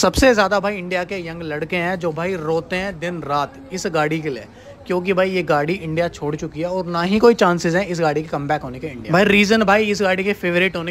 सबसे ज़्यादा भाई इंडिया के यंग लड़के हैं जो भाई रोते हैं दिन रात इस गाड़ी के लिए क्योंकि भाई ये गाड़ी इंडिया छोड़ चुकी है और ना ही कोई चांसेस हैं इस गाड़ी के कम होने के इंडिया भाई रीज़न भाई इस गाड़ी के फेवरेट होने के